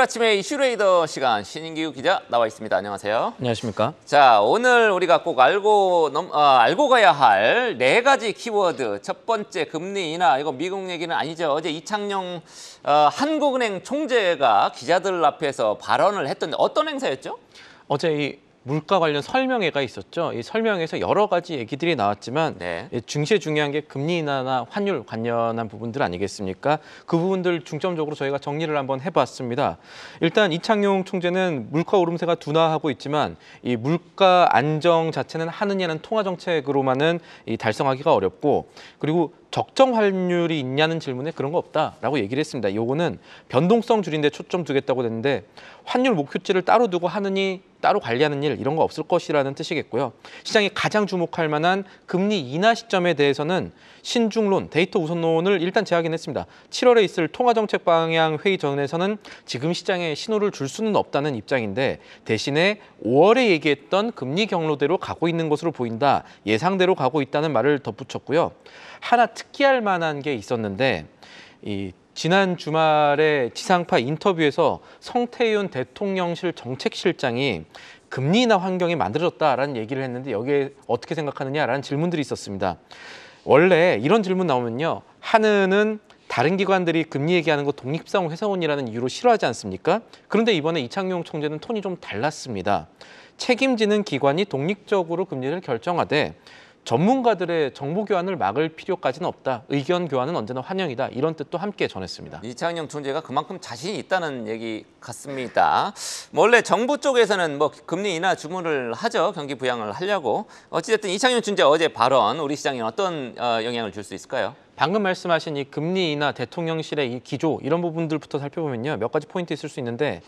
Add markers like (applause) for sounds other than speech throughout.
토요일 아침에 이슈레이더 시간 신인기우 기자 나와 있습니다. 안녕하세요. 안녕하십니까. 자 오늘 우리가 꼭 알고 넘, 어, 알고 가야 할 네 가지 키워드. 첫 번째 금리 인하. 이거 미국 얘기는 아니죠. 어제 이창용 어, 한국은행 총재가 기자들 앞에서 발언을 했던데 어떤 행사였죠? 어제 이 물가 관련 설명회가 있었죠. 이 설명회에서 여러 가지 얘기들이 나왔지만 네. 중시에 중요한 게 금리 인하나 환율 관련한 부분들 아니겠습니까? 그 부분들 중점적으로 저희가 정리를 한번 해봤습니다. 일단 이창용 총재는 물가 오름세가 둔화하고 있지만 이 물가 안정 자체는 하느냐는 통화 정책으로만은 이 달성하기가 어렵고 그리고 적정 환율이 있냐는 질문에 그런 거 없다라고 얘기를 했습니다. 요거는 변동성 줄인데 초점 두겠다고 했는데 환율 목표치를 따로 두고 하느니 따로 관리하는 일 이런 거 없을 것이라는 뜻이겠고요. 시장이 가장 주목할 만한 금리 인하 시점에 대해서는 신중론, 데이터 우선론을 일단 제하긴했습니다 7월에 있을 통화정책 방향 회의 전에서는 지금 시장에 신호를 줄 수는 없다는 입장인데 대신에 5월에 얘기했던 금리 경로대로 가고 있는 것으로 보인다. 예상대로 가고 있다는 말을 덧붙였고요. 하나 특기할 만한 게 있었는데 이 지난 주말에 지상파 인터뷰에서 성태윤 대통령실 정책실장이 금리나 환경이 만들어졌다라는 얘기를 했는데 여기에 어떻게 생각하느냐라는 질문들이 있었습니다. 원래 이런 질문 나오면요. 한은은 다른 기관들이 금리 얘기하는 거 독립성 회사원이라는 이유로 싫어하지 않습니까? 그런데 이번에 이창용 총재는 톤이 좀 달랐습니다. 책임지는 기관이 독립적으로 금리를 결정하되 전문가들의 정보 교환을 막을 필요까지는 없다. 의견 교환은 언제나 환영이다. 이런 뜻도 함께 전했습니다. 이창용 총재가 그만큼 자신이 있다는 얘기 같습니다. 원래 정부 쪽에서는 뭐 금리 인하 주문을 하죠. 경기 부양을 하려고. 어찌됐든 이창용 총재 어제 발언 우리 시장에 어떤 어, 영향을 줄 수 있을까요? 방금 말씀하신 이 금리 인하 대통령실의 이 기조 이런 부분들부터 살펴보면요. 몇 가지 포인트 있을 수 있는데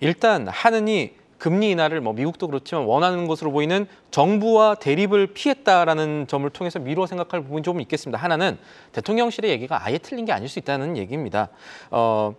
일단 하느니 금리 인하를 뭐 미국도 그렇지만 원하는 것으로 보이는 정부와 대립을 피했다라는 점을 통해서 미루어 생각할 부분이 조금 있겠습니다. 하나는 대통령실의 얘기가 아예 틀린 게 아닐 수 있다는 얘기입니다. 어,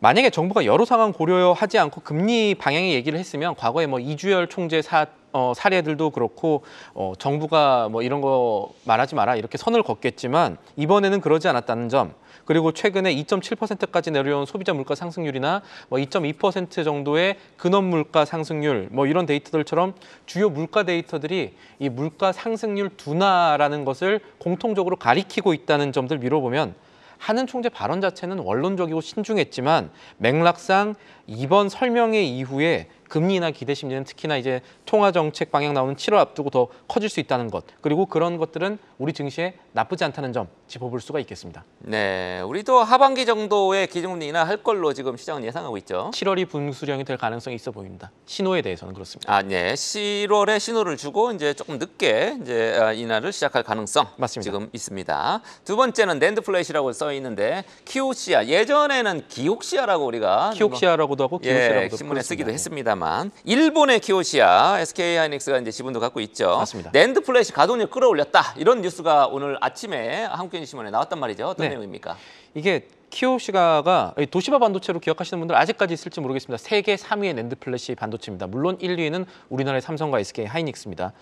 만약에 정부가 여러 상황 고려하지 않고 금리 방향의 얘기를 했으면 과거에 뭐 이주열 총재 사, 어, 사례들도 그렇고 어, 정부가 뭐 이런 거 말하지 마라 이렇게 선을 걷겠지만 이번에는 그러지 않았다는 점 그리고 최근에 2.7%까지 내려온 소비자 물가 상승률이나 뭐2.2% 정도의 근원 물가 상승률 뭐 이런 데이터들처럼 주요 물가 데이터들이 이 물가 상승률 둔화라는 것을 공통적으로 가리키고 있다는 점들 미뤄보면 하는 총재 발언 자체는 원론적이고 신중했지만 맥락상 이번 설명회 이후에 금리 나 기대 심리는 특히나 이제 통화 정책 방향 나오는 7월 앞두고 더 커질 수 있다는 것 그리고 그런 것들은 우리 증시에 나쁘지 않다는 점 짚어볼 수가 있겠습니다. 네, 우리도 하반기 정도의 기준금리 나할 걸로 지금 시장은 예상하고 있죠. 7월이 분수령이 될 가능성이 있어 보입니다. 신호에 대해서는 그렇습니다. 아, 네, 7월에 신호를 주고 이제 조금 늦게 이제 아, 이날을 시작할 가능성 맞습니다. 지금 있습니다. 두 번째는 랜드플레이시라고 써 있는데 키오시아 예전에는 기옥시아라고 우리가 키옥시아라고도 하고 예, 기옥시아라고도 예, 신문에 쓰기도 했습니다 있만 일본의 키오시아 SK 하이닉스가 이제 지분도 갖고 있죠. 맞습니다. 랜드 플래시 가동률 끌어올렸다 이런 뉴스가 오늘 아침에 한국경제신문에 나왔단 말이죠. 어떤 네. 내용입니까? 이게 키오시가가 도시바 반도체로 기억하시는 분들 아직까지 있을지 모르겠습니다. 세계 3위의 랜드 플래시 반도체입니다. 물론 1, 2위는 우리나라의 삼성과 SK 하이닉스입니다.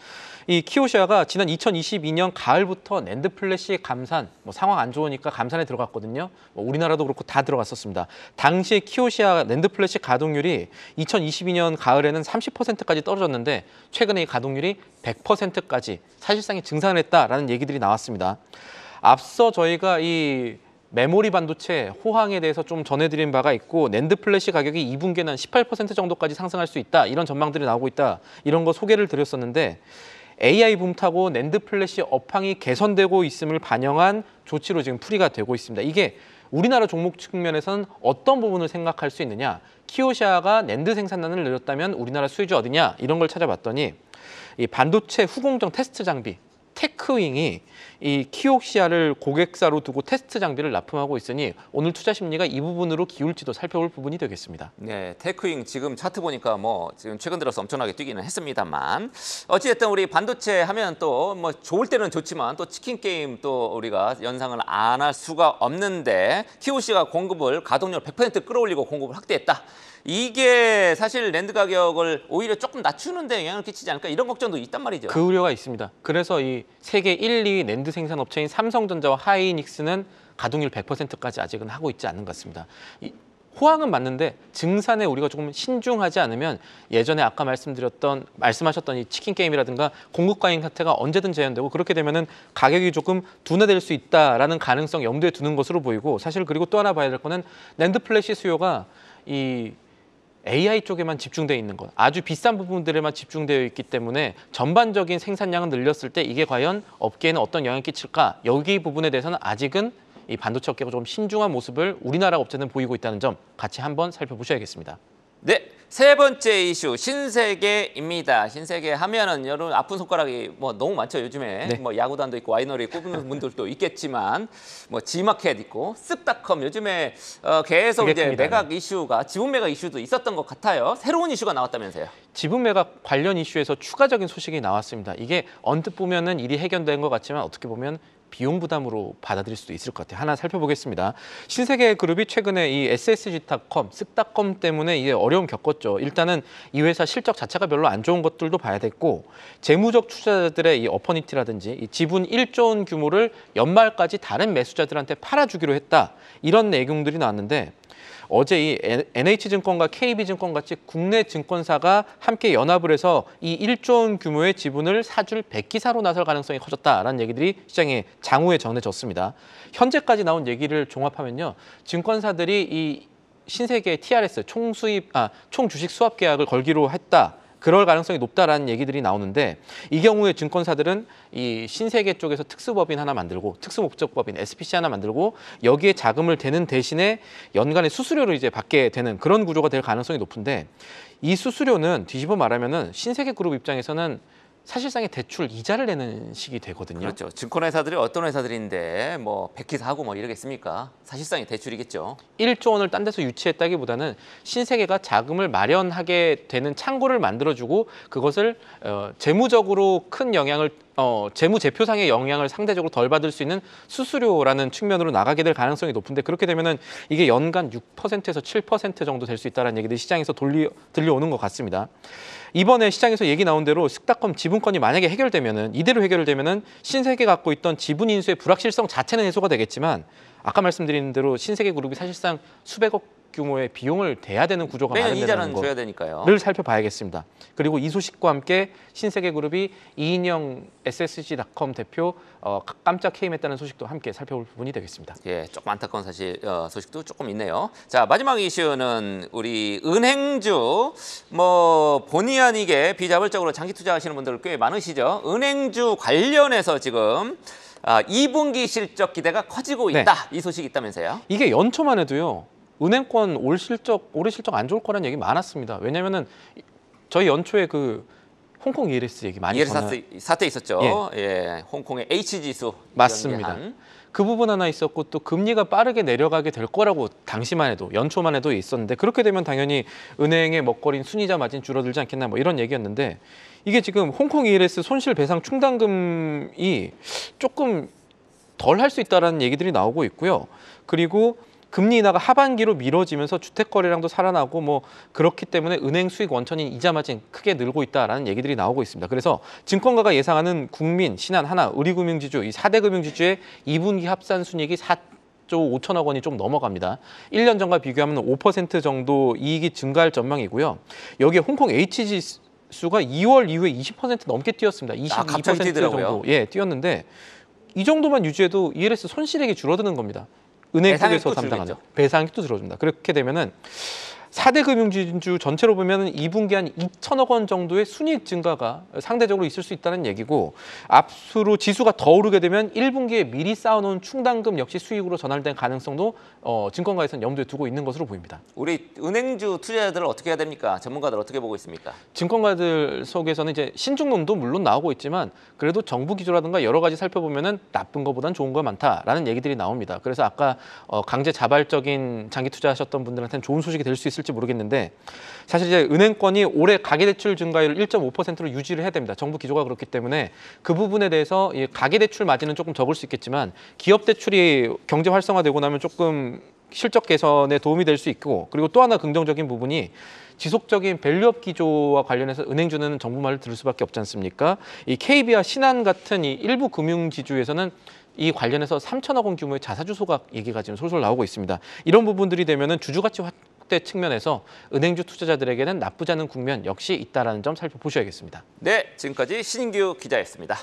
이 키오시아가 지난 2022년 가을부터 랜드 플래시 감산 뭐 상황 안 좋으니까 감산에 들어갔거든요. 뭐 우리나라도 그렇고 다 들어갔었습니다. 당시에 키오시아 랜드 플래시 가동률이 2022년 가을에는 30%까지 떨어졌는데 최근에 이 가동률이 100%까지 사실상의 증산을 했다라는 얘기들이 나왔습니다. 앞서 저희가 이 메모리 반도체 호황에 대해서 좀 전해드린 바가 있고 낸드 플래시 가격이 2분기에는 18% 정도까지 상승할 수 있다. 이런 전망들이 나오고 있다. 이런 거 소개를 드렸었는데 AI 붐 타고 낸드 플래시 업황이 개선되고 있음을 반영한 조치로 지금 풀이가 되고 있습니다. 이게 우리나라 종목 측면에서는 어떤 부분을 생각할 수 있느냐 키오시아가 낸드 생산량을 늘렸다면 우리나라 수혜주 어디냐 이런 걸 찾아봤더니 이 반도체 후공정 테스트 장비 테크윙이 이 키옥시아를 고객사로 두고 테스트 장비를 납품하고 있으니 오늘 투자 심리가 이 부분으로 기울지도 살펴볼 부분이 되겠습니다. 네, 테크윙 지금 차트 보니까 뭐 지금 최근 들어서 엄청나게 뛰기는 했습니다만 어찌됐든 우리 반도체 하면 또 뭐 좋을 때는 좋지만 또 치킨 게임 또 우리가 연상을 안 할 수가 없는데 키오씨가 공급을 가동률 100% 끌어올리고 공급을 확대했다. 이게 사실 랜드 가격을 오히려 조금 낮추는데 영향을 끼치지 않을까 이런 걱정도 있단 말이죠. 그 우려가 있습니다. 그래서 이 세계 1, 2위 랜드 생산 업체인 삼성전자와 하이닉스는 가동률 100%까지 아직은 하고 있지 않은 것 같습니다. 이, 호황은 맞는데 증산에 우리가 조금 신중하지 않으면 예전에 아까 말씀드렸던 말씀하셨던 이 치킨 게임이라든가 공급 과잉 사태가 언제든 재현되고 그렇게 되면은 가격이 조금 둔화될 수 있다라는 가능성 염두에 두는 것으로 보이고 사실 그리고 또 하나 봐야 될 거는 랜드 플래시 수요가 이 AI 쪽에만 집중되어 있는 것, 아주 비싼 부분들에만 집중되어 있기 때문에 전반적인 생산량은 늘렸을 때 이게 과연 업계에는 어떤 영향을 끼칠까? 여기 부분에 대해서는 아직은 이 반도체 업계가 좀 신중한 모습을 우리나라 업체는 보이고 있다는 점 같이 한번 살펴보셔야겠습니다. 네, 세 번째 이슈 신세계입니다. 신세계 하면은 여러분 아픈 손가락이 뭐 너무 많죠 요즘에 네. 뭐 야구단도 있고 와이너리 꼽는 (laughs) 분들도 있겠지만 뭐지마켓 있고 쓱닷컴 요즘에 어 계속 이제 매각 이슈가 지분 매각 이슈도 있었던 것 같아요. 새로운 이슈가 나왔다면서요? 지분 매각 관련 이슈에서 추가적인 소식이 나왔습니다. 이게 언뜻 보면은 일이 해결된 것 같지만 어떻게 보면 비용 부담으로 받아들일 수도 있을 것 같아요. 하나 살펴보겠습니다. 신세계 그룹이 최근에 이 SSG닷컴, 쓱닷컴 때문에 이제 어려움 겪었죠. 일단은 이 회사 실적 자체가 별로 안 좋은 것들도 봐야 됐고 재무적 투자자들의 이 어퍼니티라든지 이 지분 1조 원 규모를 연말까지 다른 매수자들한테 팔아주기로 했다. 이런 내용들이 나왔는데 어제 이 NH증권과 KB증권 같이 국내 증권사가 함께 연합을 해서 이 1조 원 규모의 지분을 사줄 백기사로 나설 가능성이 커졌다라는 얘기들이 시장에 장후에 전해졌습니다. 현재까지 나온 얘기를 종합하면요. 증권사들이 이 신세계 TRS 총수입 아, 총 주식 수합 계약을 걸기로 했다. 그럴 가능성이 높다라는 얘기들이 나오는데 이 경우에 증권사들은 이 신세계 쪽에서 특수법인 하나 만들고 특수목적법인 SPC 하나 만들고 여기에 자금을 대는 대신에 연간의 수수료를 이제 받게 되는 그런 구조가 될 가능성이 높은데 이 수수료는 뒤집어 말하면은 신세계 그룹 입장에서는 사실상의 대출 이자를 내는 식이 되거든요. 그렇죠. 증권회사들이 어떤 회사들인데 뭐 백희사하고 뭐 이러겠습니까? 사실상의 대출이겠죠. 1조 원을 딴 데서 유치했다기보다는 신세계가 자금을 마련하게 되는 창구를 만들어주고 그것을 어, 재무적으로 큰 영향을 어, 재무제표상의 영향을 상대적으로 덜 받을 수 있는 수수료라는 측면으로 나가게 될 가능성이 높은데 그렇게 되면은 이게 연간 6%에서 7% 정도 될 수 있다는 얘기들이 시장에서 돌리, 들려오는 것 같습니다. 이번에 시장에서 얘기 나온 대로 식닥컴 지분권이 만약에 해결되면은 이대로 해결되면은 신세계 갖고 있던 지분 인수의 불확실성 자체는 해소가 되겠지만 아까 말씀드린 대로 신세계 그룹이 사실상 수백억 규모의 비용을 대야 되는 구조가 매년 이자는 줘야 되니까요. 를 살펴봐야겠습니다. 그리고 이 소식과 함께 신세계그룹이 이인영 SSG닷컴 대표 어, 깜짝 해임했다는 소식도 함께 살펴볼 부분이 되겠습니다. 예, 조금 안타까운 사실 어, 소식도 조금 있네요. 자 마지막 이슈는 우리 은행주 뭐 본의 아니게 비자발적으로 장기 투자하시는 분들 꽤 많으시죠. 은행주 관련해서 지금 아, 2분기 실적 기대가 커지고 네. 있다. 네. 이 소식이 있다면서요? 이게 연초만 해도요. 은행권 올 실적, 올해 실적 안 좋을 거라는 얘기 많았습니다. 왜냐면은 저희 연초에 그 홍콩 ELS 얘기 많이 ELS 사태, 사태 있었죠. 예. 예. 홍콩의 H 지수 맞습니다. 그 부분 하나 있었고 또 금리가 빠르게 내려가게 될 거라고 당시만 해도 연초만 해도 있었는데 그렇게 되면 당연히 은행의 먹거리인 순이자 마진 줄어들지 않겠나 뭐 이런 얘기였는데 이게 지금 홍콩 ELS 손실 배상 충당금이 조금 덜 할 수 있다라는 얘기들이 나오고 있고요. 그리고 금리 인하가 하반기로 미뤄지면서 주택 거래량도 살아나고 뭐 그렇기 때문에 은행 수익 원천인 이자 마진 크게 늘고 있다라는 얘기들이 나오고 있습니다. 그래서 증권가가 예상하는 국민, 신한, 하나, 의리금융지주 이 4대 금융지주의 2분기 합산 순이익이 4 4조 5천억 원이 좀 넘어갑니다. 1년 전과 비교하면 5% 정도 이익이 증가할 전망이고요. 여기에 홍콩 HG 수가 2월 이후에 20% 넘게 뛰었습니다. 22% 아, 갑자기 더라고요 정도 예 뛰었는데 이 정도만 유지해도 ELS 손실액이 줄어드는 겁니다. 은행 쪽에서 담당하죠. 배상액도 들어준다 그렇게 되면은 사대 금융진주 전체로 보면 2분기 한 2천억 원 정도의 순이익 증가가 상대적으로 있을 수 있다는 얘기고 앞으로 지수가 더 오르게 되면 1분기에 미리 쌓아놓은 충당금 역시 수익으로 전환될 가능성도 어, 증권가에서는 염두에 두고 있는 것으로 보입니다. 우리 은행주 투자자들은 어떻게 해야 됩니까? 전문가들 어떻게 보고 있습니까? 증권가들 속에서는 이제 신중론도 물론 나오고 있지만 그래도 정부 기조라든가 여러 가지 살펴보면 나쁜 것보단 좋은 거 많다라는 얘기들이 나옵니다. 그래서 아까 어, 강제 자발적인 장기 투자하셨던 분들한테는 좋은 소식이 될 수 있을 있을지 모르겠는데 사실 이제 은행권이 올해 가계대출 증가율 1.5%로 유지를 해야 됩니다. 정부 기조가 그렇기 때문에 그 부분에 대해서 가계대출 마진은 조금 적을 수 있겠지만 기업대출이 경제 활성화되고 나면 조금 실적 개선에 도움이 될 수 있고 그리고 또 하나 긍정적인 부분이 지속적인 밸류업 기조와 관련해서 은행주는 정부 말을 들을 수밖에 없지 않습니까? 이 KB와 신한 같은 이 일부 금융지주에서는 이 관련해서 3천억 원 규모의 자사주 소각 얘기가 지금 솔솔 나오고 있습니다. 이런 부분들이 되면은 주주가치 확대 측면에서 은행주 투자자들에게는 나쁘지 않은 국면 역시 있다는 점 살펴보셔야겠습니다. 네, 지금까지 신인규 기자였습니다.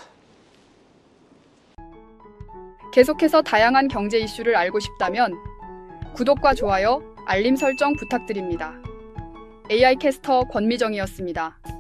계속해서 다양한 경제 이슈를 알고 싶다면 구독과 좋아요, 알림 설정 부탁드립니다. AI 캐스터 권미정이었습니다.